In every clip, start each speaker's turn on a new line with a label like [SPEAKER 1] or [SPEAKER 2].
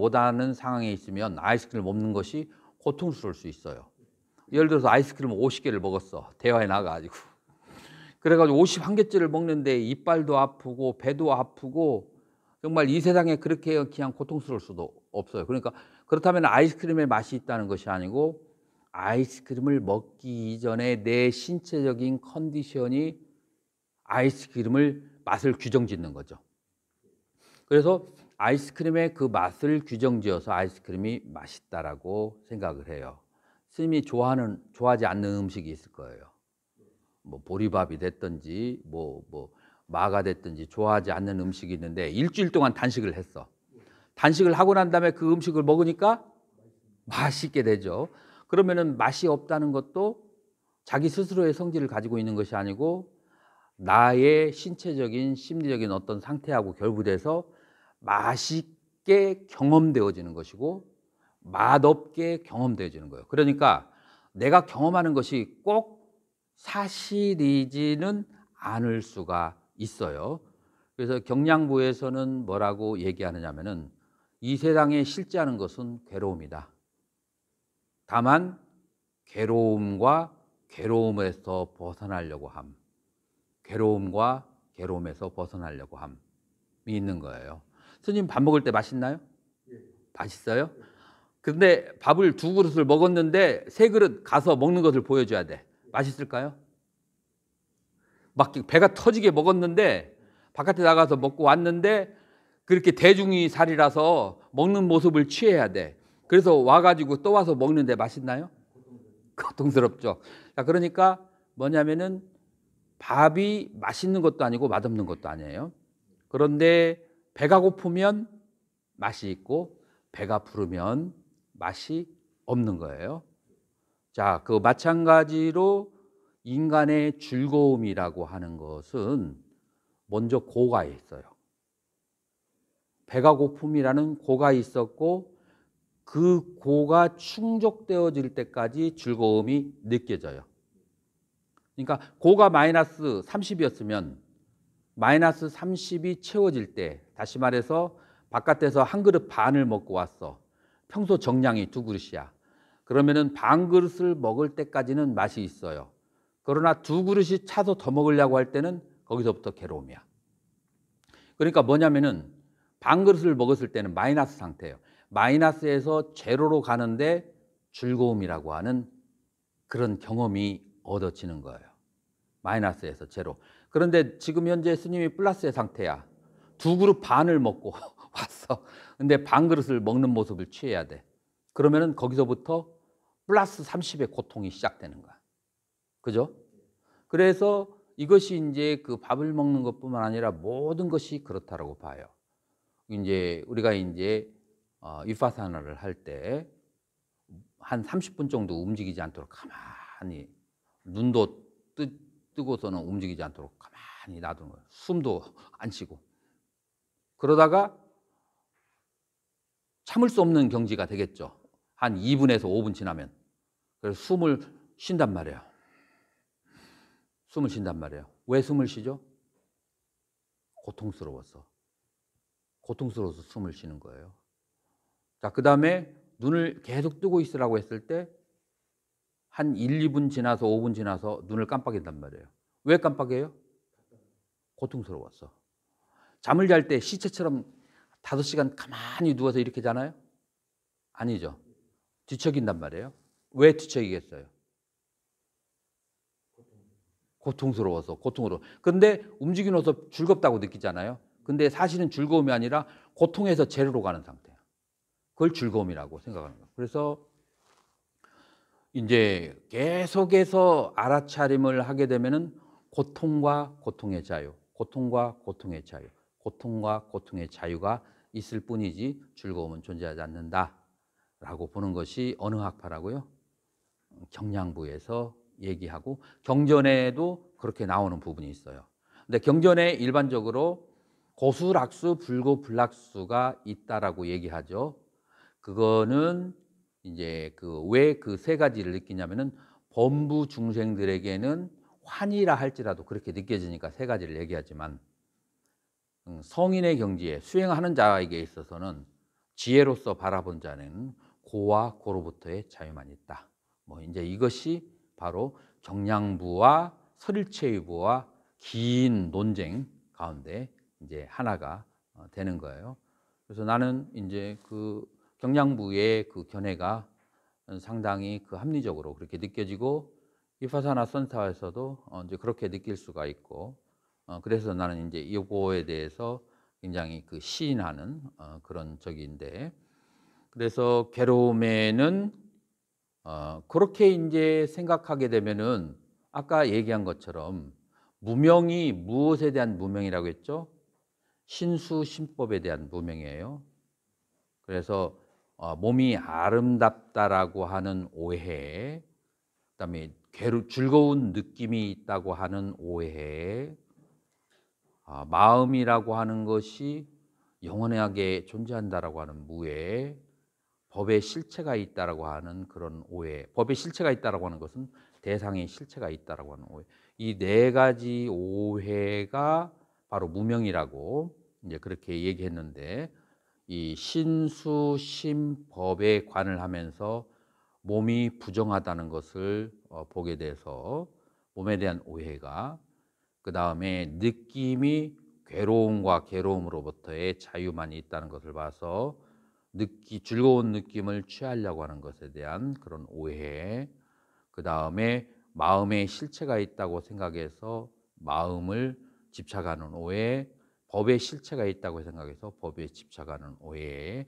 [SPEAKER 1] 못하는 상황에 있으면 아이스크림을 먹는 것이 고통스러울 수 있어요. 예를 들어서 아이스크림 50개를 먹었어. 대화에 나가가지고. 그래가지고 51개째를 먹는데 이빨도 아프고 배도 아프고 정말 이 세상에 그렇게 그냥 고통스러울 수도 없어요. 그러니까 그렇다면 아이스크림의 맛이 있다는 것이 아니고 아이스크림을 먹기 이전에 내 신체적인 컨디션이 아이스크림을 맛을 규정 짓는 거죠. 그래서 아이스크림의 그 맛을 규정지어서 아이스크림이 맛있다라고 생각을 해요. 스님이 좋아하는 좋아하지 않는 음식이 있을 거예요. 뭐 보리밥이 됐든지 뭐뭐 뭐 마가 됐든지 좋아하지 않는 음식이 있는데 일주일 동안 단식을 했어. 단식을 하고 난 다음에 그 음식을 먹으니까 맛있게 되죠. 그러면은 맛이 없다는 것도 자기 스스로의 성질을 가지고 있는 것이 아니고 나의 신체적인 심리적인 어떤 상태하고 결부돼서 맛있게 경험되어지는 것이고 맛없게 경험되어지는 거예요. 그러니까 내가 경험하는 것이 꼭 사실이지는 않을 수가 있어요. 그래서 경량부에서는 뭐라고 얘기하느냐면은 이 세상에 실제하는 것은 괴로움이다. 다만 괴로움과 괴로움에서 벗어나려고 함. 괴로움과 괴로움에서 벗어나려고 함이 있는 거예요. 스님 밥 먹을 때 맛있나요? 예. 맛있어요? 근데 밥을 두 그릇을 먹었는데 세 그릇 가서 먹는 것을 보여줘야 돼. 맛있을까요? 막 배가 터지게 먹었는데 바깥에 나가서 먹고 왔는데 그렇게 대중이 살이라서 먹는 모습을 취해야 돼. 그래서 와가지고 또 와서 먹는데 맛있나요? 고통스럽죠. 자, 그러니까 뭐냐면은 밥이 맛있는 것도 아니고 맛없는 것도 아니에요. 그런데 배가 고프면 맛이 있고 배가 부르면 맛이 없는 거예요. 자, 그 마찬가지로 인간의 즐거움이라고 하는 것은 먼저 고가 있어요. 배가 고픔이라는 고가 있었고 그 고가 충족되어질 때까지 즐거움이 느껴져요. 그러니까 고가 마이너스 30이었으면 마이너스 30이 채워질 때 다시 말해서 바깥에서 한 그릇 반을 먹고 왔어. 평소 정량이 두 그릇이야. 그러면은 반 그릇을 먹을 때까지는 맛이 있어요. 그러나 두 그릇이 차서 더 먹으려고 할 때는 거기서부터 괴로움이야. 그러니까 뭐냐면은 반 그릇을 먹었을 때는 마이너스 상태예요. 마이너스에서 제로로 가는데 즐거움이라고 하는 그런 경험이 얻어지는 거예요. 마이너스에서 제로. 그런데 지금 현재 스님이 플러스의 상태야. 두 그릇 반을 먹고 왔어. 근데 반 그릇을 먹는 모습을 취해야 돼. 그러면은 거기서부터 플러스 30의 고통이 시작되는 거야. 그죠? 그래서 이것이 이제 그 밥을 먹는 것뿐만 아니라 모든 것이 그렇다라고 봐요. 이제 우리가 이제 어, 일파사나를 할 때 한 30분 정도 움직이지 않도록 가만히 눈도 뜨, 뜨고서는 움직이지 않도록 가만히 놔두는 거예요. 숨도 안 쉬고 그러다가 참을 수 없는 경지가 되겠죠. 한 2분에서 5분 지나면. 그래서 숨을 쉰단 말이에요. 숨을 쉰단 말이에요. 왜 숨을 쉬죠? 고통스러워서. 고통스러워서 숨을 쉬는 거예요. 자, 그 다음에 눈을 계속 뜨고 있으라고 했을 때 한 1, 2분 지나서 5분 지나서 눈을 깜빡인단 말이에요. 왜 깜빡해요? 고통스러웠어 잠을 잘 때 시체처럼 다섯 시간 가만히 누워서 이렇게 자나요? 아니죠. 뒤척인단 말이에요. 왜 뒤척이겠어요? 고통스러워서, 고통으로. 근데 움직이면서 즐겁다고 느끼잖아요. 근데 사실은 즐거움이 아니라 고통에서 제로로 가는 상태야. 그걸 즐거움이라고 생각하는 거 그래서 이제 계속해서 알아차림을 하게 되면은 고통과 고통의 자유, 고통과 고통의 자유. 고통과 고통의 자유가 있을 뿐이지 즐거움은 존재하지 않는다라고 보는 것이 어느 학파라고요? 경량부에서 얘기하고 경전에도 그렇게 나오는 부분이 있어요. 근데 경전에 일반적으로 고수락수 불고불락수가 있다라고 얘기하죠. 그거는 이제 그 왜 그 세 가지를 느끼냐면은 범부 중생들에게는 환이라 할지라도 그렇게 느껴지니까 세 가지를 얘기하지만 성인의 경지에 수행하는 자에게 있어서는 지혜로서 바라본 자는 고와 고로부터의 자유만 있다. 뭐 이제 이것이 바로 정량부와 설일체의부와 긴 논쟁 가운데 이제 하나가 어, 되는 거예요. 그래서 나는 이제 그 경량부의 그 견해가 상당히 그 합리적으로 그렇게 느껴지고 이파사나 선사에서도 어, 이제 그렇게 느낄 수가 있고 어, 그래서 나는 이제 이거에 대해서 굉장히 그 시인하는 어, 그런 적인데 그래서 괴로움에는 어, 그렇게 이제 생각하게 되면은 아까 얘기한 것처럼 무명이 무엇에 대한 무명이라고 했죠? 신수신법에 대한 무명이에요. 그래서 어, 몸이 아름답다라고 하는 오해, 그다음에 괴로, 즐거운 느낌이 있다고 하는 오해, 아, 마음이라고 하는 것이 영원하게 존재한다라고 하는 무에 법의 실체가 있다라고 하는 그런 오해. 법의 실체가 있다라고 하는 것은 대상의 실체가 있다라고 하는 오해. 이 네 가지 오해가 바로 무명이라고 이제 그렇게 얘기했는데 이 신수 심법에 관을 하면서 몸이 부정하다는 것을 어, 보게 돼서 몸에 대한 오해가 그 다음에 느낌이 괴로움과 괴로움으로부터의 자유만이 있다는 것을 봐서 느끼 즐거운 느낌을 취하려고 하는 것에 대한 그런 오해, 그 다음에 마음의 실체가 있다고 생각해서 마음을 집착하는 오해, 법의 실체가 있다고 생각해서 법에 집착하는 오해,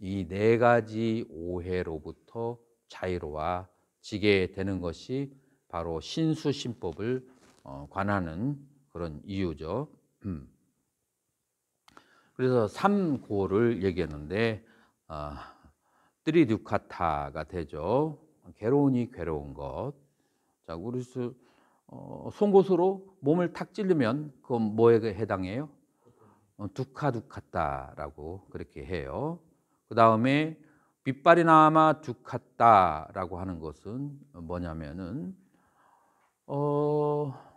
[SPEAKER 1] 이 네 가지 오해로부터 자유로워지게 되는 것이 바로 신수신법을 어, 관하는 그런 이유죠. 음. 그래서 삼고를 얘기했는데 어, 아, 뜨리듀카타가 되죠. 괴로우니 괴로운 것. 자, 우리스 어, 송곳으로 몸을 탁 찌르면 그건 뭐에 해당해요? 어, 두카두카타라고 그렇게 해요. 그 다음에 빛바리나마 두카타라고 하는 것은 뭐냐면은 어.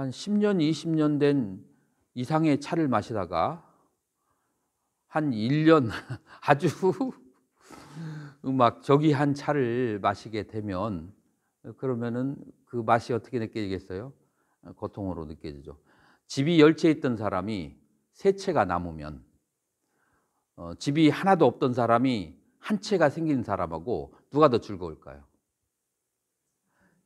[SPEAKER 1] 한 10년, 20년 된 이상의 차를 마시다가 한 1년 아주 막 저기 한 차를 마시게 되면 그러면은 그 맛이 어떻게 느껴지겠어요? 고통으로 느껴지죠. 집이 열채 있던 사람이 세 채가 남으면 어, 집이 하나도 없던 사람이 한 채가 생긴 사람하고 누가 더 즐거울까요?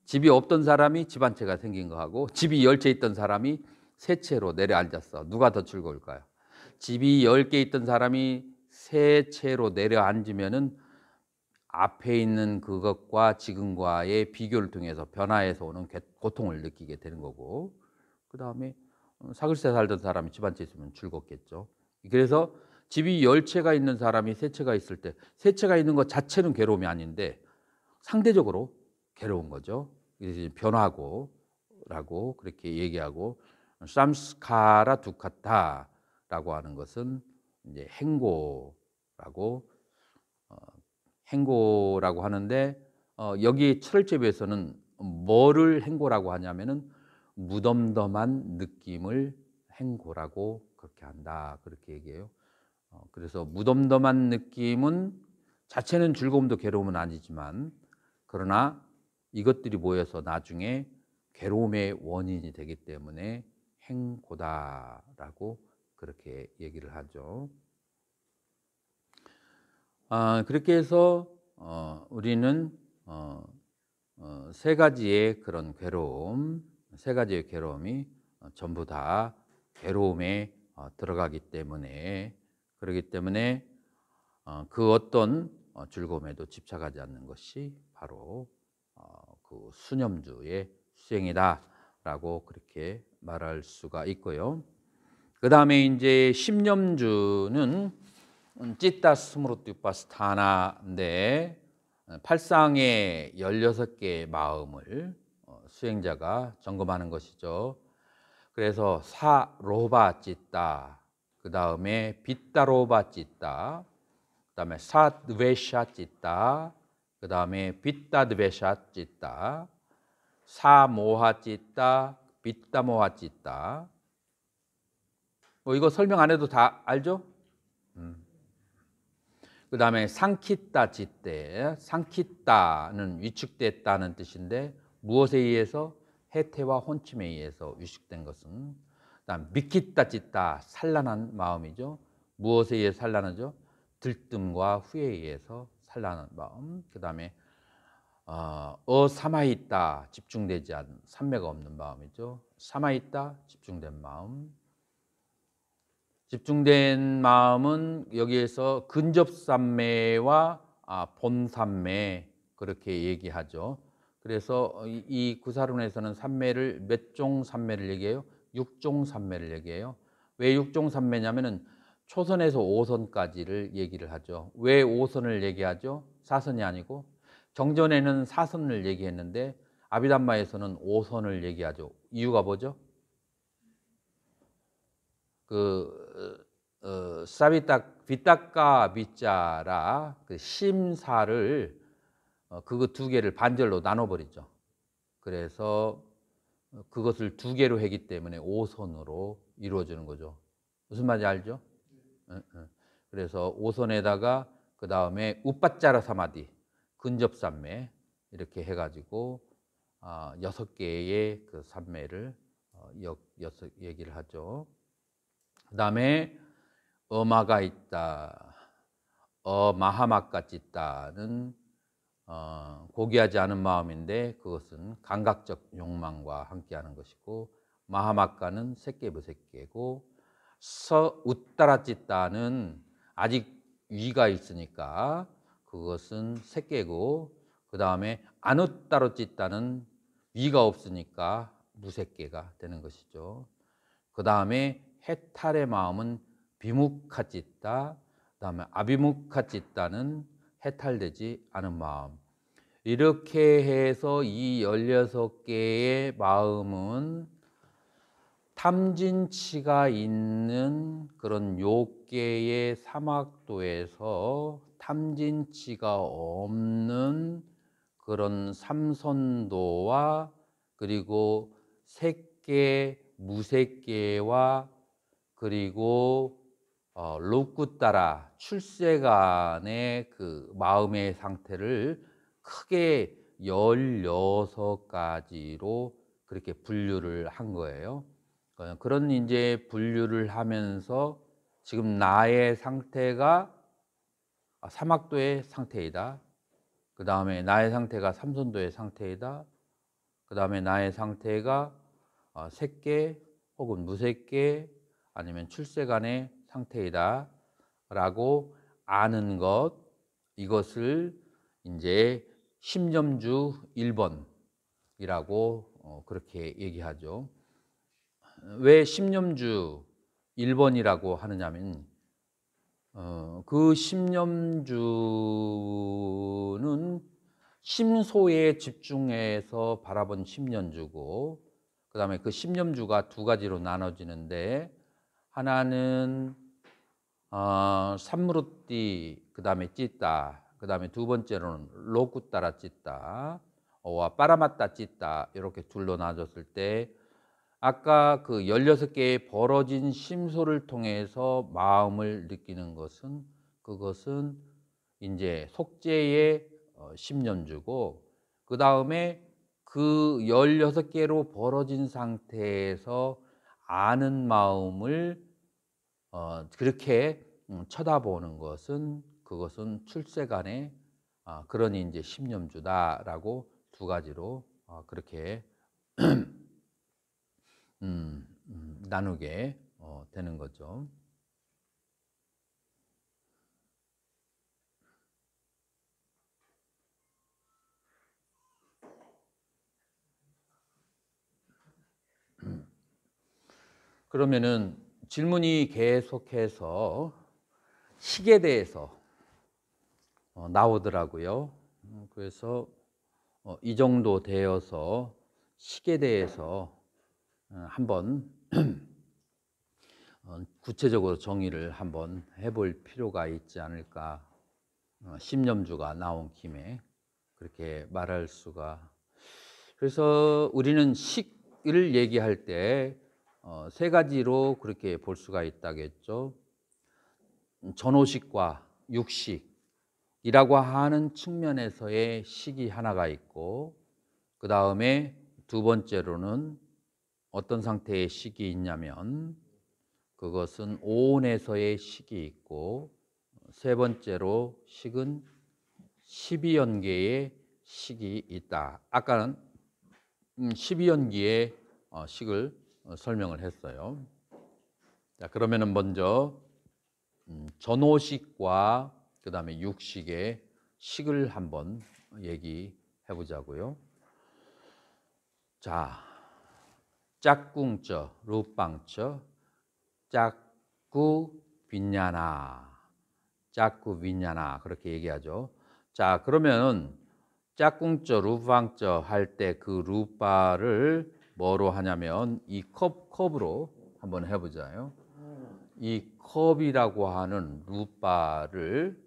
[SPEAKER 1] 집이 없던 사람이 집 한 채가 생긴 거하고 집이 열 채 있던 사람이 세 채로 내려앉았어. 누가 더 즐거울까요? 집이 열 개 있던 사람이 세 채로 내려앉으면은 앞에 있는 그것과 지금과의 비교를 통해서 변화해서 오는 고통을 느끼게 되는 거고 그 다음에 어, 사글세 살던 사람이 집 한 채 있으면 즐겁겠죠. 그래서 집이 열 채가 있는 사람이 세 채가 있을 때 세 채가 있는 것 자체는 괴로움이 아닌데 상대적으로 괴로운 거죠. 변화고라고 그렇게 얘기하고 쌈스카라 두카타라고 하는 것은 이제 행고라고 어, 행고라고 하는데 어, 여기 철제비에서는 뭐를 행고라고 하냐면은 무덤덤한 느낌을 행고라고 그렇게 한다 그렇게 얘기해요. 어, 그래서 무덤덤한 느낌은 자체는 즐거움도 괴로움은 아니지만 그러나 이것들이 모여서 나중에 괴로움의 원인이 되기 때문에 행고다라고 그렇게 얘기를 하죠. 아, 그렇게 해서 어, 우리는 어, 어, 세 가지의 그런 괴로움, 세 가지의 괴로움이 어, 전부 다 괴로움에 어, 들어가기 때문에 그러기 때문에 어, 그 어떤 즐거움에도 집착하지 않는 것이 바로 그 수념주의 수행이다라고 그렇게 말할 수가 있고요. 그 다음에 이제 십념주는 찌따 스무르뚜파스타나인데 팔상의 16개의 마음을 어, 수행자가 점검하는 것이죠. 그래서 사로바 찌따, 그 다음에 빗다로바 찌따, 그 다음에 사드웨샤 찌따, 그 다음에 빗다드베샤 찢다, 사모하 찢다, 빗다모하 찢따뭐 이거 설명 안 해도 다 알죠? 음. 그 다음에 상키따 짓대 상키따는 위축됐다는 뜻인데 무엇에 의해서 해태와 혼침에 의해서 위축된 것은 그다음 미키따 짓다 산란한 마음이죠 무엇에 의해 산란하죠 들뜸과 후에 의해서 탈라는 마음, 그 다음에 어, 어 삼아 있다 집중되지 않은 삼매가 없는 마음이죠. 사마있다 집중된 마음. 집중된 마음은 여기에서 근접삼매와 아, 본삼매 그렇게 얘기하죠. 그래서 이, 이 구사론에서는 삼매를 몇종 삼매를 얘기해요? 육종 삼매를 얘기해요. 왜 육종 삼매냐면은 초선에서 5선까지를 얘기를 하죠. 왜 5선을 얘기하죠? 4선이 아니고 정전에는 4선을 얘기했는데 아비담마에서는 5선을 얘기하죠. 이유가 뭐죠? 그 어, 어 사비딱 비딱가 비자라 그 심사를 어, 그거 두 개를 반절로 나눠버리죠. 그래서 그것을 두 개로 했기 때문에 5선으로 이루어지는 거죠. 무슨 말인지 알죠? 그래서 오선에다가 그 다음에 우빠짜라 사마디 근접산매 이렇게 해가지고 아, 여섯 개의 그 산매를 어, 여, 섯 얘기를 하죠. 그 다음에 어마가 있다, 어마하마까짓다는 어, 고귀하지 않은 마음인데 그것은 감각적 욕망과 함께하는 것이고 마하마가는 새끼 무새끼고 서 웃따라찢다는 아직 위가 있으니까 그것은 새끼고 그 다음에 안 웃따로찢다는 위가 없으니까 무색계가 되는 것이죠. 그 다음에 해탈의 마음은 비무카짓다그 다음에 아비무카짓다는 해탈되지 않은 마음. 이렇게 해서 이 16개의 마음은 탐진치가 있는 그런 요괴의 사막도에서 탐진치가 없는 그런 삼선도와 그리고 색계, 무색계와 그리고 어, 룩구 따라 출세간의 그 마음의 상태를 크게 16가지로 그렇게 분류를 한 거예요. 그런 이제 분류를 하면서 지금 나의 상태가 아, 사막도의 상태이다. 그 다음에 나의 상태가 삼선도의 상태이다. 그 다음에 나의 상태가 색계 어, 혹은 무색계 아니면 출세간의 상태이다. 라고 아는 것, 이것을 이제 심점주 1번이라고 어, 그렇게 얘기하죠. 왜 십념주 1번이라고 하느냐면 어, 그 십념주는 심소에 집중해서 바라본 십년주고 그 다음에 그 십념주가 두 가지로 나눠지는데 하나는 어, 삼무르띠 그 다음에 찢다 그 다음에 두 번째로는 로쿠따라 찌따와 빠라마따 찢다 이렇게 둘로 나눠졌을 때 아까 그 16개의 벌어진 심소를 통해서 마음을 느끼는 것은 그것은 이제 속죄의 10년주고 어, 그 다음에 그 16개로 벌어진 상태에서 아는 마음을 어, 그렇게 음, 쳐다보는 것은 그것은 출세간의 아, 그런 이제 1년주다라고두 가지로 아, 그렇게 음, 음, 나누게 어, 되는 거죠. 그러면은 질문이 계속해서 식에 대해서 어, 나오더라고요. 그래서 어, 이 정도 되어서 식에 대해서 어, 한번 어, 구체적으로 정의를 한번 해볼 필요가 있지 않을까 심념주가 어, 나온 김에 그렇게 말할 수가 그래서 우리는 식을 얘기할 때 세 가지로 그렇게 볼 수가 있다겠죠 전호식과 육식이라고 하는 측면에서의 식이 하나가 있고 그 다음에 두 번째로는 어떤 상태의 식이 있냐면 그것은 오온에서의 식이 있고 세 번째로 식은 12연계의 식이 있다. 아까는 12연기의 음, 어, 식을 어, 설명을 했어요. 자, 그러면은 먼저 음, 전호식과 그다음에 육식의 식을 한번 얘기해 보자고요. 자, 짝꿍쩌, 루빵쩌, 짝구 빈냐나, 짝구 빈냐나 그렇게 얘기하죠. 자 그러면은 짝꿍쩌, 루빵쩌 할때 그 루빠를 뭐로 하냐면 이 컵 컵으로 한번 해보자요. 이 컵이라고 하는 루빠를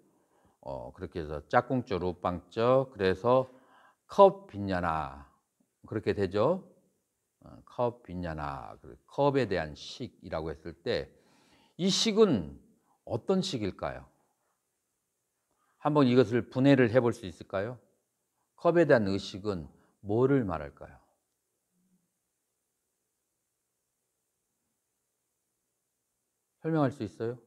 [SPEAKER 1] 어, 그렇게 해서 짝꿍쩌, 루빵쩌 그래서 컵 빈냐나 그렇게 되죠. 어, 컵 빈야나 그 컵에 대한 식이라고 했을 때 이 식은 어떤 식일까요? 한번 이것을 분해를 해볼 수 있을까요? 컵에 대한 의식은 뭐를 말할까요? 설명할 수 있어요?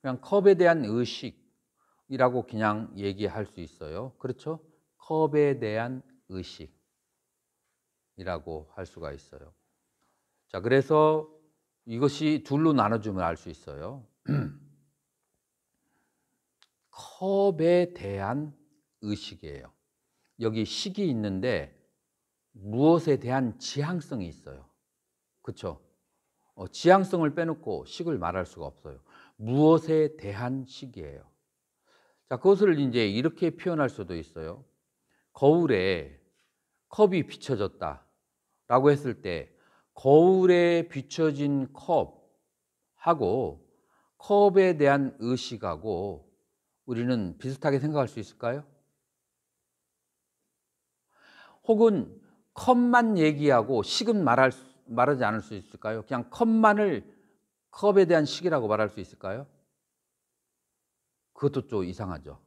[SPEAKER 1] 그냥 컵에 대한 의식, 이라고 그냥 얘기할 수 있어요. 그렇죠? 컵에 대한 의식이라고 할 수가 있어요. 자, 그래서 이것이 둘로 나눠주면 알 수 있어요. 컵에 대한 의식이에요. 여기 식이 있는데 무엇에 대한 지향성이 있어요. 그렇죠? 어, 지향성을 빼놓고 식을 말할 수가 없어요. 무엇에 대한 식이에요. 자, 그것을 이제 이렇게 표현할 수도 있어요. 거울에 컵이 비춰졌다. 라고 했을 때, 거울에 비춰진 컵하고 컵에 대한 의식하고 우리는 비슷하게 생각할 수 있을까요? 혹은 컵만 얘기하고 식은 말할 말하지 않을 수 있을까요? 그냥 컵만을 컵에 대한 식이라고 말할 수 있을까요? 그것도 좀 이상하죠.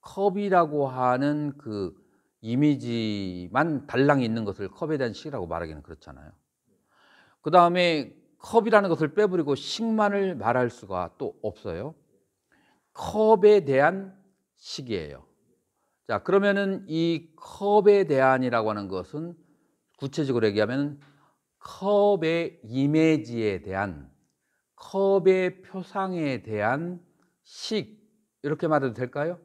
[SPEAKER 1] 컵이라고 하는 그 이미지만 달랑 있는 것을 컵에 대한 식이라고 말하기는 그렇잖아요. 그 다음에 컵이라는 것을 빼버리고 식만을 말할 수가 또 없어요. 컵에 대한 식이에요. 자, 그러면은 이 컵에 대한이라고 하는 것은 구체적으로 얘기하면 컵의 이미지에 대한 컵의 표상에 대한 식 이렇게 말해도 될까요?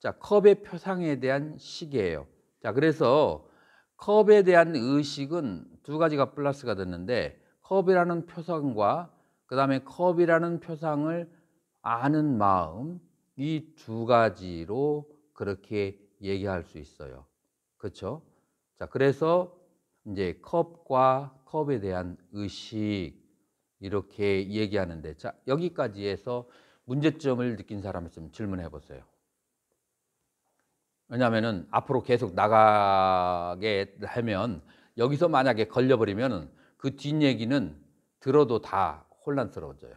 [SPEAKER 1] 자, 컵의 표상에 대한 식이에요. 자, 그래서 컵에 대한 의식은 두 가지가 플러스가 됐는데 컵이라는 표상과 그다음에 컵이라는 표상을 아는 마음 이 두 가지로 그렇게 얘기할 수 있어요. 그렇죠? 자, 그래서 이제 컵과 컵에 대한 의식 이렇게 얘기하는데 자, 여기까지 해서 문제점을 느낀 사람 있으면 질문해 보세요. 왜냐하면 앞으로 계속 나가게 하면 여기서 만약에 걸려버리면 그 뒷얘기는 들어도 다 혼란스러워져요.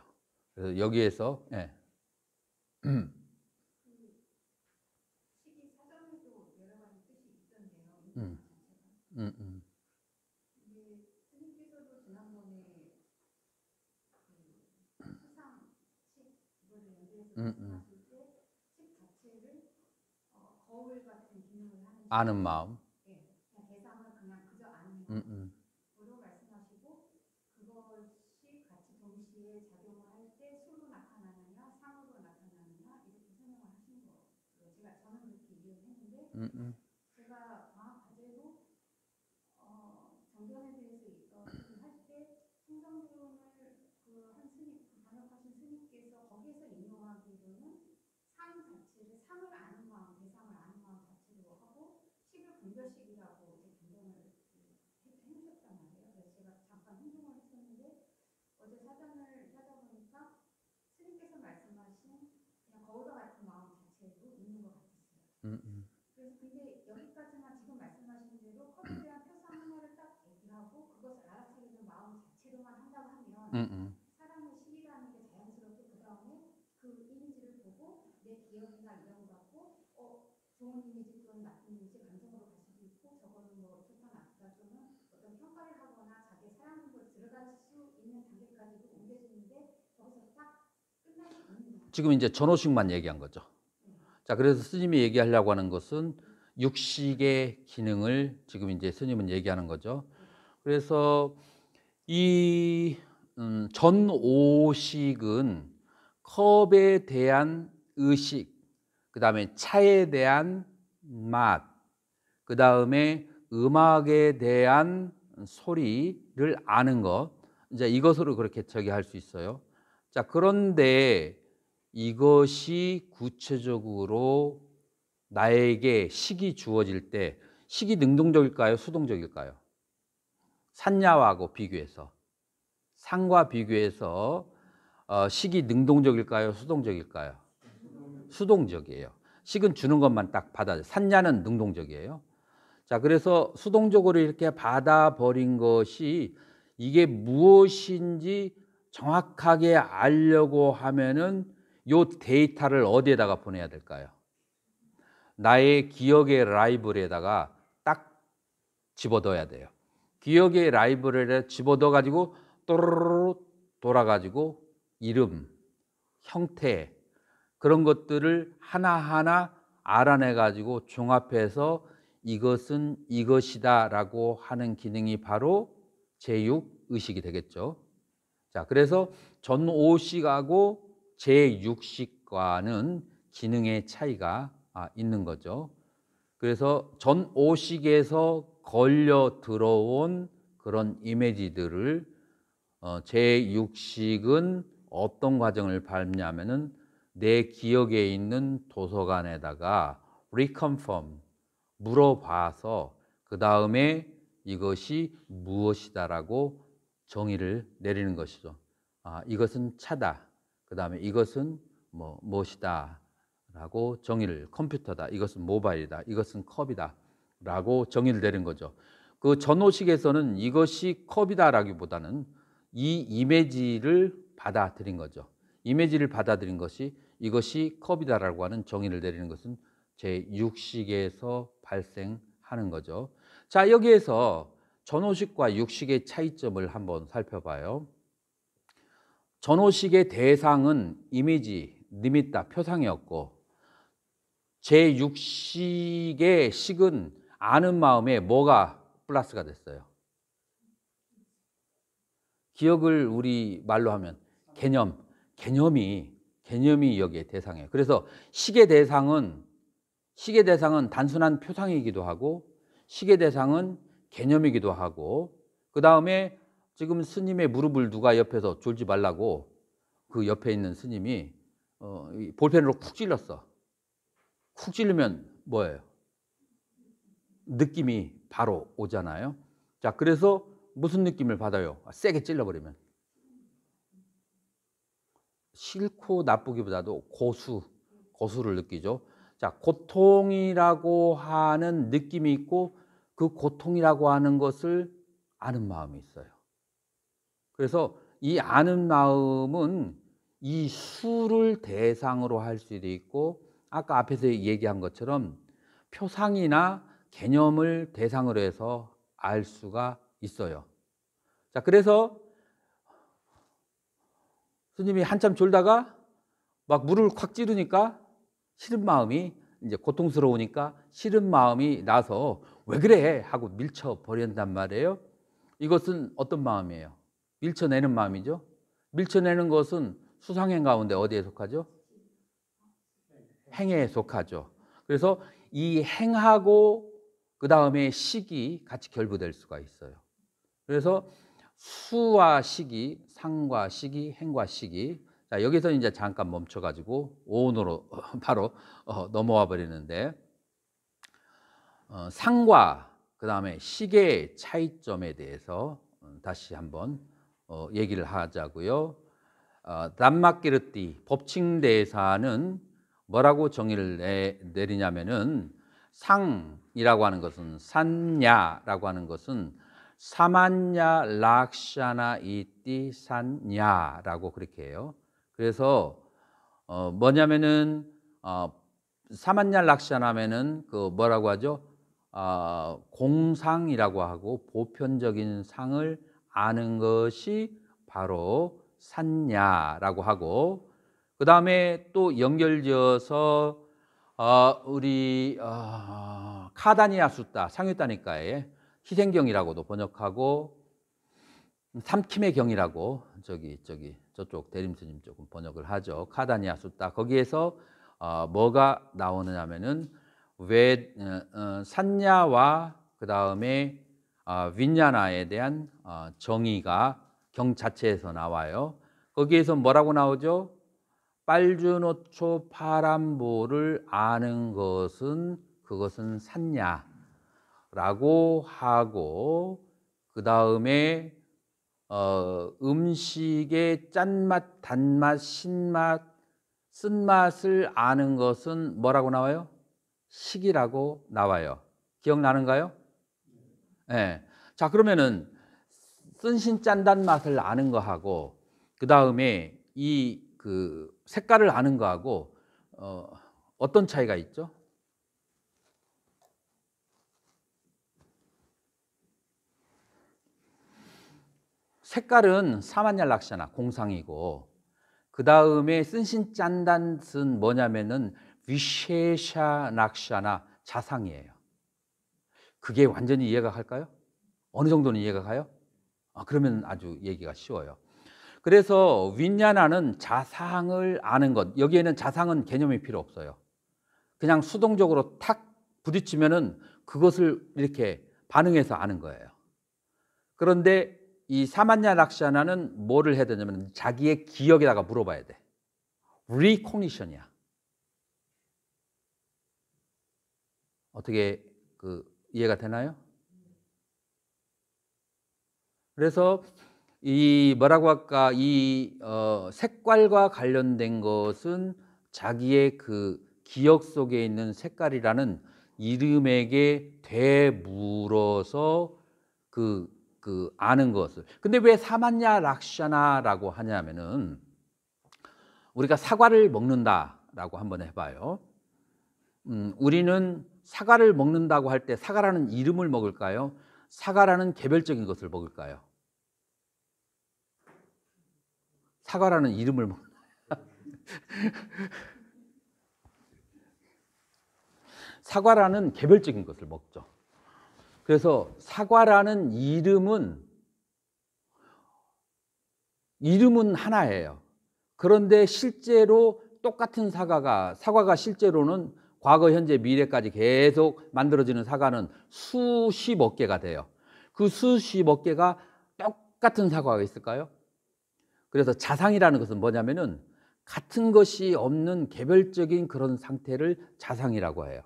[SPEAKER 1] 그래서 여기에서 예. 음, 음,
[SPEAKER 2] 음. 음, 음. 어, 아는 마음. 좋은 이미지 또는 나쁜 이미지 감정으로 갈수 있고 저거는 뭐 좋다 나쁘다 또는 어떤 평가를 하거나 자기 사랑하는 걸 뭐 들어갈 수 있는
[SPEAKER 1] 단계까지도 옮겨지는데 거기서 딱지금 이제 전호식만 얘기한 거죠. 네. 자 그래서 스님이 얘기하려고 하는 것은 육식의 기능을 지금 이제 스님은 얘기하는 거죠. 그래서 이 음, 전오식은 컵에 대한 의식 그 다음에 차에 대한 맛, 그 다음에 음악에 대한 소리를 아는 것. 이제 이것으로 그렇게 저기 할 수 있어요. 자, 그런데 이것이 구체적으로 나에게 식이 주어질 때 식이 능동적일까요? 수동적일까요? 산야하고 비교해서 상과 비교해서 어, 식이 능동적일까요? 수동적일까요? 수동적이에요. 식은 주는 것만 딱 받아요. 산냐는 능동적이에요. 자, 그래서 수동적으로 이렇게 받아버린 것이 이게 무엇인지 정확하게 알려고 하면은 요 데이터를 어디에다가 보내야 될까요? 나의 기억의 라이브리에다가 딱 집어넣어야 돼요. 기억의 라이브리에 집어넣어 가지고 또르르 돌아가지고 이름, 형태, 그런 것들을 하나하나 알아내 가지고 종합해서 이것은 이것이다라고 하는 기능이 바로 제6 의식이 되겠죠. 자, 그래서 전 5식하고 제6식과는 기능의 차이가 아, 있는 거죠. 그래서 전 5식에서 걸려 들어온 그런 이미지들을 어, 제6식은 어떤 과정을 밟냐면은 내 기억에 있는 도서관에다가 r e c o 물어봐서 그 다음에 이것이 무엇이다라고 정의를 내리는 것이죠. 아, 이것은 차다. 그 다음에 이것은 뭐 무엇이다라고 정의를 컴퓨터다. 이것은 모바일이다. 이것은 컵이다라고 정의를 내린 거죠. 그 전호식에서는 이것이 컵이다라기보다는 이 이미지를 받아들인 거죠. 이미지를 받아들인 것이 이것이 컵이다라고 하는 정의를 내리는 것은 제육식에서 발생하는 거죠. 자, 여기에서 전호식과 육식의 차이점을 한번 살펴봐요. 전호식의 대상은 이미지, 니미따, 표상이었고 제6식의 식은 아는 마음에 뭐가 플러스가 됐어요? 기억을 우리 말로 하면 개념, 개념이 개념이 여기에 대상이에요. 그래서 식의 대상은 식의 대상은 단순한 표상이기도 하고 식의 대상은 개념이기도 하고 그 다음에 지금 스님의 무릎을 누가 옆에서 졸지 말라고 그 옆에 있는 스님이 어, 볼펜으로 쿡 찔렀어. 쿡 찔르면 뭐예요? 느낌이 바로 오잖아요. 자, 그래서 무슨 느낌을 받아요? 아, 세게 찔러버리면. 싫고 나쁘기보다도 고수, 고수를 느끼죠. 자, 고통이라고 하는 느낌이 있고 그 고통이라고 하는 것을 아는 마음이 있어요. 그래서 이 아는 마음은 이 수를 대상으로 할 수도 있고 아까 앞에서 얘기한 것처럼 표상이나 개념을 대상으로 해서 알 수가 있어요. 자, 그래서 스님이 한참 졸다가 막 물을 콱 찌르니까 싫은 마음이 이제 고통스러우니까 싫은 마음이 나서 왜 그래 하고 밀쳐 버린단 말이에요. 이것은 어떤 마음이에요? 밀쳐내는 마음이죠. 밀쳐내는 것은 수상행 가운데 어디에 속하죠? 행에 속하죠. 그래서 이 행하고 그 다음에 식이 같이 결부될 수가 있어요. 그래서 수와 식이 상과 시기, 행과 시기. 자, 여기서 이제 잠깐 멈춰가지고 오온으로 바로 어, 넘어와 버리는데 어, 상과 그 다음에 시계의 차이점에 대해서 어, 다시 한번 어, 얘기를 하자고요. 어, 단막기르띠 법칙대사는 뭐라고 정의를 내, 내리냐면은 상이라고 하는 것은 산냐라고 하는 것은 사만냐 락샤나 이띠 산냐라고 그렇게 해요. 그래서 어, 뭐냐면은 어, 사만냐 락샤나면은 그 뭐라고 하죠? 어, 공상이라고 하고 보편적인 상을 아는 것이 바로 산냐라고 하고 그 다음에 또 연결지어서 어, 우리 어, 카다니아 수다 상유다니까에 희생경이라고도 번역하고 삼킴의 경이라고 저기 저기 저쪽 대림스님 조금 번역을 하죠. 카다니아 숫다 거기에서 어, 뭐가 나오느냐면은 왜 어, 어, 산야와 그 다음에 어, 윈야나에 대한 어, 정의가 경 자체에서 나와요. 거기에서 뭐라고 나오죠? 빨주노초 파란보를 아는 것은 그것은 산야. 라고 하고 그 다음에 어, 음식의 짠맛, 단맛, 신맛, 쓴맛을 아는 것은 뭐라고 나와요? 식이라고 나와요. 기억나는가요? 네. 자 그러면은 쓴신 짠단 맛을 아는 거하고 그 다음에 이 그 색깔을 아는 거하고 어, 어떤 차이가 있죠? 색깔은 사만얄락샤나 공상이고 그 다음에 쓴신 짠단은 뭐냐면은 위셰샤 낙샤나 자상이에요. 그게 완전히 이해가 갈까요? 어느 정도는 이해가 가요? 아, 그러면 아주 얘기가 쉬워요. 그래서 윈야나는 자상을 아는 것. 여기에는 자상은 개념이 필요 없어요. 그냥 수동적으로 탁 부딪히면은 그것을 이렇게 반응해서 아는 거예요. 그런데 이 사마냐 락샤나는 뭐를 해야 되냐면 자기의 기억에다가 물어봐야 돼. 리코니션이야. 어떻게 그 이해가 되나요? 그래서 이 뭐라고 할까 이 어, 색깔과 관련된 것은 자기의 그 기억 속에 있는 색깔이라는 이름에게 되물어서 그그 아는 것을. 근데 왜 사마냐 락샤나라고 하냐면은 우리가 사과를 먹는다라고 한번 해봐요. 음, 우리는 사과를 먹는다고 할 때 사과라는 이름을 먹을까요? 사과라는 개별적인 것을 먹을까요? 사과라는 이름을 먹. 사과라는 개별적인 것을 먹죠. 그래서 사과라는 이름은 이름은 하나예요. 그런데 실제로 똑같은 사과가 사과가 실제로는 과거, 현재, 미래까지 계속 만들어지는 사과는 수십억 개가 돼요. 그 수십억 개가 똑같은 사과가 있을까요? 그래서 자상이라는 것은 뭐냐면은 같은 것이 없는 개별적인 그런 상태를 자상이라고 해요.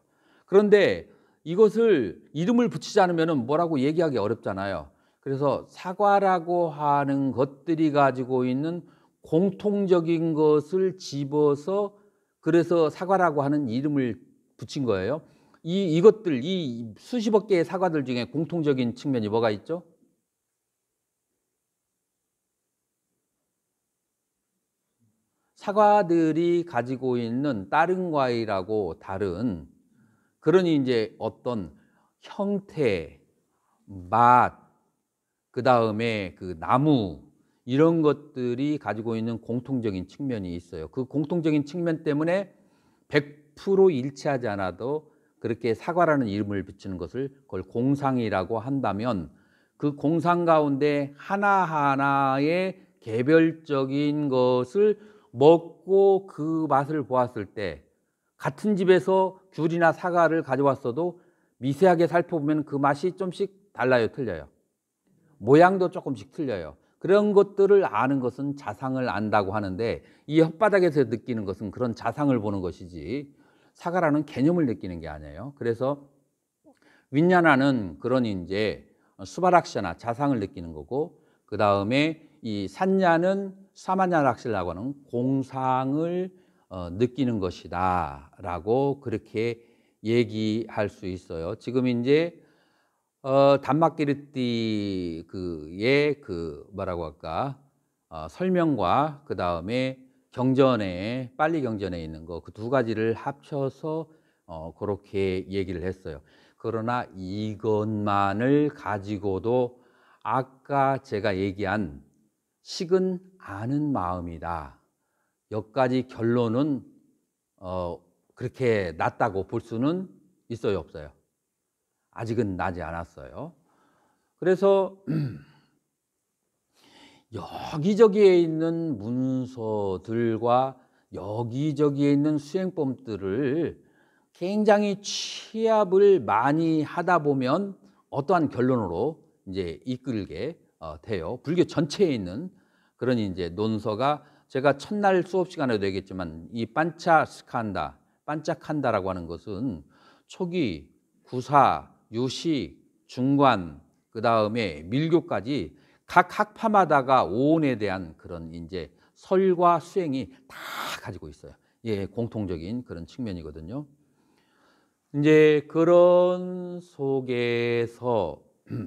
[SPEAKER 1] 그런데 이것을 이름을 붙이지 않으면 뭐라고 얘기하기 어렵잖아요. 그래서 사과라고 하는 것들이 가지고 있는 공통적인 것을 집어서 그래서 사과라고 하는 이름을 붙인 거예요. 이 이것들 이 수십억 개의 사과들 중에 공통적인 측면이 뭐가 있죠? 사과들이 가지고 있는 다른 과일하고 다른 그러니 이제 어떤 형태, 맛, 그 다음에 그 나무 이런 것들이 가지고 있는 공통적인 측면이 있어요. 그 공통적인 측면 때문에 100% 일치하지 않아도 그렇게 사과라는 이름을 붙이는 것을 그걸 공상이라고 한다면 그 공상 가운데 하나하나의 개별적인 것을 먹고 그 맛을 보았을 때 같은 집에서 귤이나 사과를 가져왔어도 미세하게 살펴보면 그 맛이 좀씩 달라요, 틀려요. 모양도 조금씩 틀려요. 그런 것들을 아는 것은 자상을 안다고 하는데 이 혓바닥에서 느끼는 것은 그런 자상을 보는 것이지 사과라는 개념을 느끼는 게 아니에요. 그래서 윈냐나는 그런 이제 수바락샤나 자상을 느끼는 거고 그 다음에 이 산냐는 사마냐락시라고 하는 공상을 어, 느끼는 것이다라고 그렇게 얘기할 수 있어요. 지금 이제 어, 단막기르띠 그의 그 뭐라고 할까 어, 설명과 그 다음에 경전에 빨리 경전에 있는 거 그 두 가지를 합쳐서 어, 그렇게 얘기를 했어요. 그러나 이것만을 가지고도 아까 제가 얘기한 식은 아는 마음이다. 몇가지 결론은 어, 그렇게 낮다고 볼 수는 있어요, 없어요? 아직은 나지 않았어요. 그래서 여기저기에 있는 문서들과 여기저기에 있는 수행법들을 굉장히 취합을 많이 하다 보면 어떠한 결론으로 이제 이끌게 어, 돼요. 불교 전체에 있는 그런 이제 논서가 제가 첫날 수업 시간에도 얘기했지만 이 반짝한다, 반짝한다라고 하는 것은 초기, 구사, 유시, 중관, 그 다음에 밀교까지 각 학파마다가 오온에 대한 그런 이제 설과 수행이 다 가지고 있어요. 예, 공통적인 그런 측면이거든요. 이제 그런 속에서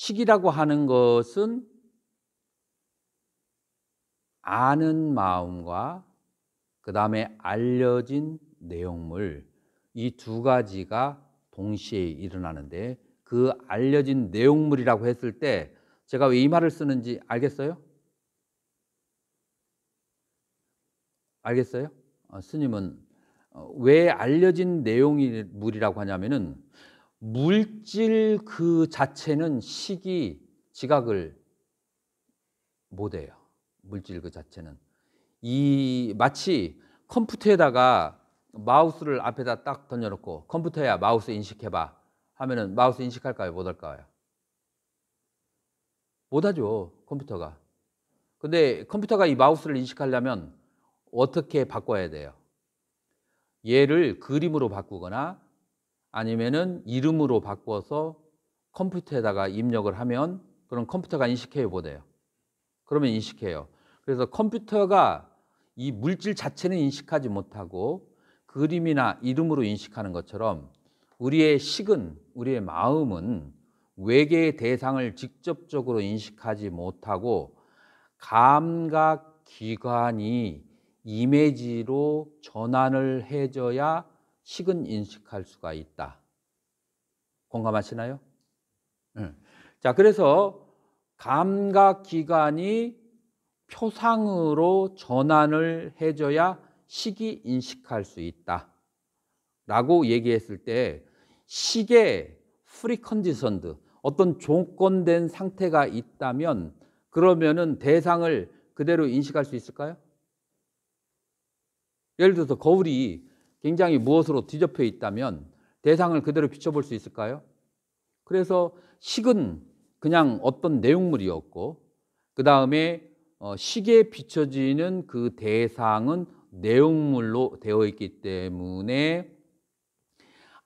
[SPEAKER 1] 식이라고 하는 것은 아는 마음과 그 다음에 알려진 내용물 이 두 가지가 동시에 일어나는데 그 알려진 내용물이라고 했을 때 제가 왜 이 말을 쓰는지 알겠어요? 알겠어요? 어, 스님은 어, 왜 알려진 내용물이라고 하냐면은 물질 그 자체는 시기, 지각을 못해요. 물질 그 자체는. 이 마치 컴퓨터에다가 마우스를 앞에다 딱 던져놓고 컴퓨터야 마우스 인식해봐 하면은 마우스 인식할까요? 못할까요? 못하죠 컴퓨터가 근데 컴퓨터가 이 마우스를 인식하려면 어떻게 바꿔야 돼요? 얘를 그림으로 바꾸거나 아니면은 이름으로 바꿔서 컴퓨터에다가 입력을 하면 그럼 컴퓨터가 인식해 보대요. 그러면 인식해요. 그래서 컴퓨터가 이 물질 자체는 인식하지 못하고 그림이나 이름으로 인식하는 것처럼 우리의 식은 우리의 마음은 외계의 대상을 직접적으로 인식하지 못하고 감각 기관이 이미지로 전환을 해줘야 식은 인식할 수가 있다. 공감하시나요? 네. 자, 그래서 감각 기관이 표상으로 전환을 해줘야 식이 인식할 수 있다. 라고 얘기했을 때 식의 프리컨디션드 어떤 조건된 상태가 있다면 그러면은 대상을 그대로 인식할 수 있을까요? 예를 들어서 거울이 굉장히 무엇으로 뒤덮여 있다면 대상을 그대로 비춰볼 수 있을까요? 그래서 식은 그냥 어떤 내용물이었고 그 다음에 어, 식에 비춰지는 그 대상은 내용물로 되어 있기 때문에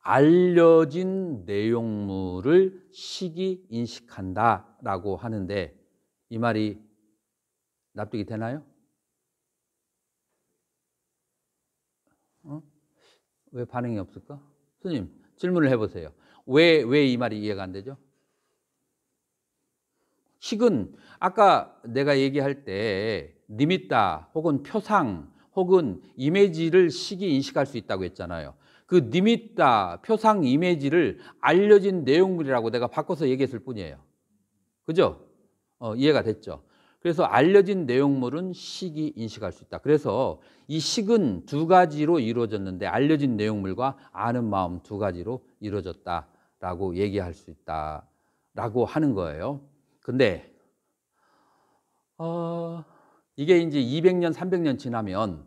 [SPEAKER 1] 알려진 내용물을 식이 인식한다라고 하는데 이 말이 납득이 되나요? 왜 반응이 없을까? 스님, 질문을 해보세요. 왜, 왜 이 말이 이해가 안 되죠? 식은 아까 내가 얘기할 때 니미따 혹은 표상 혹은 이미지를 식이 인식할 수 있다고 했잖아요. 그 니미따 표상 이미지를 알려진 내용물이라고 내가 바꿔서 얘기했을 뿐이에요. 그죠? 어, 이해가 됐죠? 그래서 알려진 내용물은 식이 인식할 수 있다. 그래서 이 식은 두 가지로 이루어졌는데 알려진 내용물과 아는 마음 두 가지로 이루어졌다라고 얘기할 수 있다라고 하는 거예요. 근데 어, 이게 이제 200년, 300년 지나면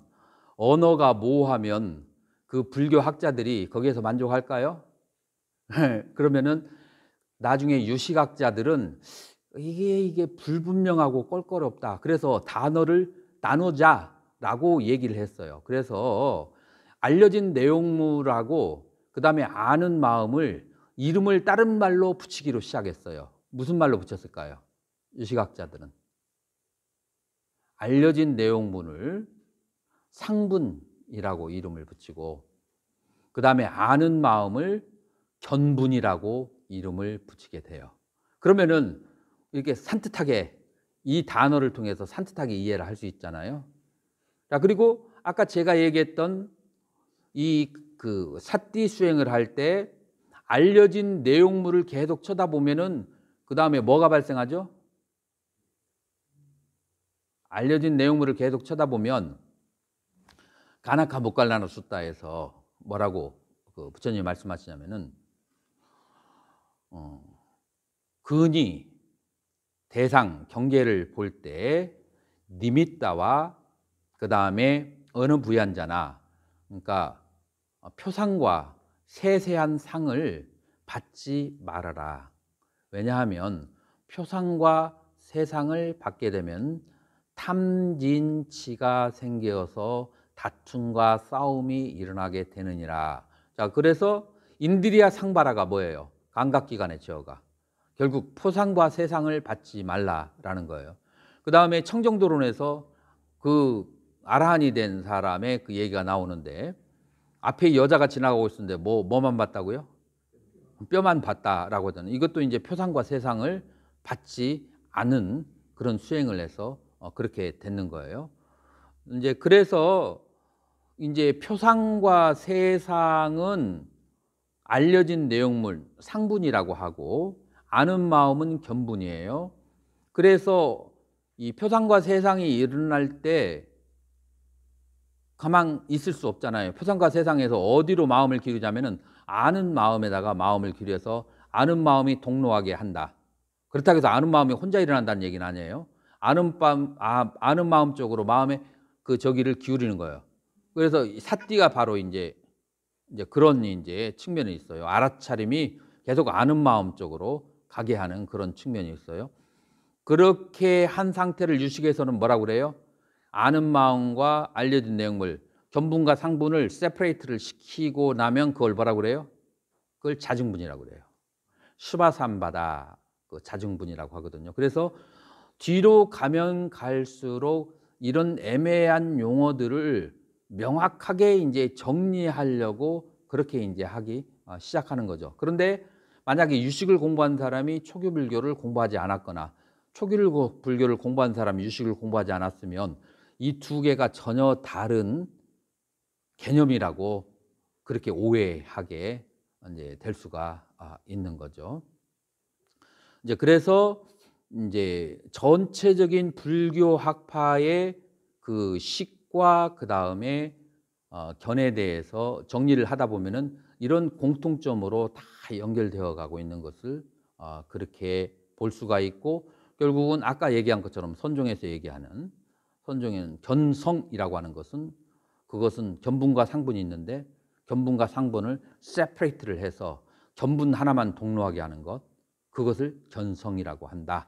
[SPEAKER 1] 언어가 모호하면 그 불교 학자들이 거기에서 만족할까요? 그러면은 나중에 유식학자들은 이게 이게 불분명하고 껄끄럽다. 그래서 단어를 나누자라고 얘기를 했어요. 그래서 알려진 내용물하고 그다음에 아는 마음을 이름을 다른 말로 붙이기로 시작했어요. 무슨 말로 붙였을까요? 유식학자들은 알려진 내용물을 상분이라고 이름을 붙이고 그다음에 아는 마음을 견분이라고 이름을 붙이게 돼요. 그러면은 이렇게 산뜻하게 이 단어를 통해서 산뜻하게 이해를 할 수 있잖아요. 자, 그리고 아까 제가 얘기했던 이 그 사띠 수행을 할 때 알려진 내용물을 계속 쳐다보면은 그 다음에 뭐가 발생하죠? 알려진 내용물을 계속 쳐다보면 가나카 못갈라노 숫다에서 뭐라고 그 부처님이 말씀하시냐면은 어, 근이 대상, 경계를 볼 때 니미따와 그 다음에 어느 부한자나 그러니까 표상과 세세한 상을 받지 말아라. 왜냐하면 표상과 세상을 받게 되면 탐진치가 생겨서 다툼과 싸움이 일어나게 되느니라. 자, 그래서 인디리아 상바라가 뭐예요? 감각기관의 제어가. 결국 포상과 세상을 받지 말라라는 거예요. 그 다음에 청정도론에서 그 아라한이 된 사람의 그 얘기가 나오는데 앞에 여자가 지나가고 있었는데 뭐 뭐만 봤다고요? 뼈만 봤다라고 하잖아요. 이것도 이제 표상과 세상을 받지 않은 그런 수행을 해서 어, 그렇게 됐는 거예요. 이제 그래서 이제 표상과 세상은 알려진 내용물 상분이라고 하고 아는 마음은 견분이에요. 그래서 이 표상과 세상이 일어날 때 가만 있을 수 없잖아요. 표상과 세상에서 어디로 마음을 기르자면은 아는 마음에다가 마음을 기려서 아는 마음이 동로하게 한다. 그렇다고 해서 아는 마음이 혼자 일어난다는 얘기는 아니에요. 아는 밤, 아, 아는 마음 쪽으로 마음의 그 저기를 기울이는 거예요. 그래서 사띠가 바로 이제 이제 그런 이제 측면이 있어요. 알아차림이 계속 아는 마음 쪽으로 가게 하는 그런 측면이 있어요. 그렇게 한 상태를 유식에서는 뭐라고 그래요? 아는 마음과 알려진 내용물, 전분과 상분을 세퍼레이트를 시키고 나면 그걸 뭐라고 그래요? 그걸 자증분이라고 그래요. 슈바삼바다 그 자증분이라고 하거든요. 그래서 뒤로 가면 갈수록 이런 애매한 용어들을 명확하게 이제 정리하려고 그렇게 이제 하기 어, 시작하는 거죠. 그런데 만약에 유식을 공부한 사람이 초기 불교를 공부하지 않았거나 초기 불교를 공부한 사람이 유식을 공부하지 않았으면 이 두 개가 전혀 다른 개념이라고 그렇게 오해하게 이제 될 수가 아, 있는 거죠. 이제 그래서 이제 전체적인 불교 학파의 그 식과 그 다음에 어, 견에 대해서 정리를 하다 보면은 이런 공통점으로 다 연결되어 가고 있는 것을 어, 그렇게 볼 수가 있고 결국은 아까 얘기한 것처럼 선종에서 얘기하는 선종에는 견성이라고 하는 것은 그것은 견분과 상분이 있는데 견분과 상분을 세퍼레이트를 해서 견분 하나만 동로하게 하는 것 그것을 견성이라고 한다.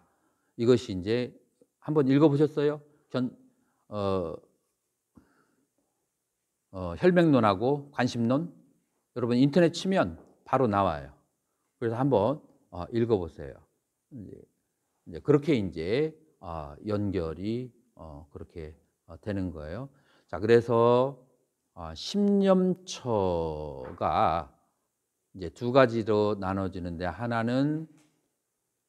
[SPEAKER 1] 이것이 이제 한번 읽어보셨어요? 견, 어, 어, 혈맥론하고 관심론 여러분 인터넷 치면 바로 나와요. 그래서 한번 어, 읽어보세요. 이제 그렇게 이제 어, 연결이 어, 그렇게 되는 거예요. 자, 그래서 십념처가 이제 두 가지로 나눠지는데 하나는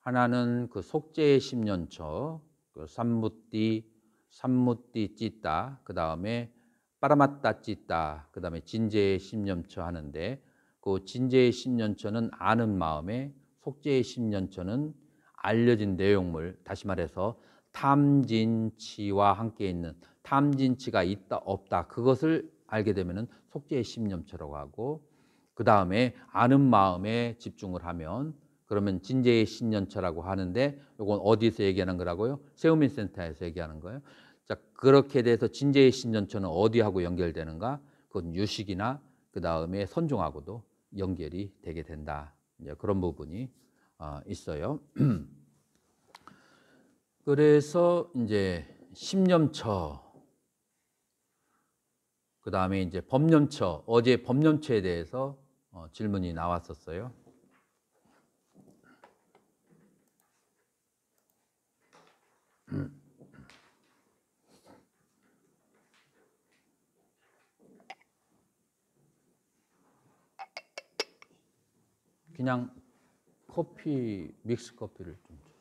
[SPEAKER 1] 하나는 그 속죄의 십년처, 그 삼무띠, 삼무띠 찢다, 그 다음에 빠라마따찌다그 다음에 진제의 십년처 하는데 그 진제의 십년처는 아는 마음에 속제의 십년처는 알려진 내용물 다시 말해서 탐진치와 함께 있는 탐진치가 있다 없다 그것을 알게 되면 속제의 십념처라고 하고 그 다음에 아는 마음에 집중을 하면 그러면 진제의 십념처라고 하는데 이건 어디서 얘기하는 거라고요? 세우민 센터에서 얘기하는 거예요. 자, 그렇게 돼서 진제의 신전처는 어디하고 연결되는가? 그건 유식이나 그 다음에 선종하고도 연결이 되게 된다. 이제 그런 부분이 어, 있어요. 그래서 이제 십념처 그 다음에 이제 법념처 어제 법념처에 대해서 어, 질문이 나왔었어요. 그냥 커피 믹스 커피를 좀 주세요.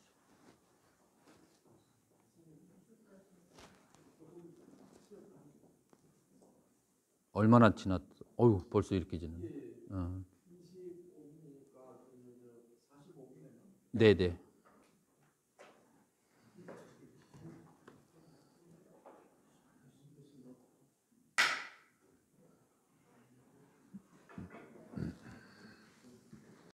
[SPEAKER 1] 얼마나 지났? 어유 벌써 이렇게 지는. 어. 네네.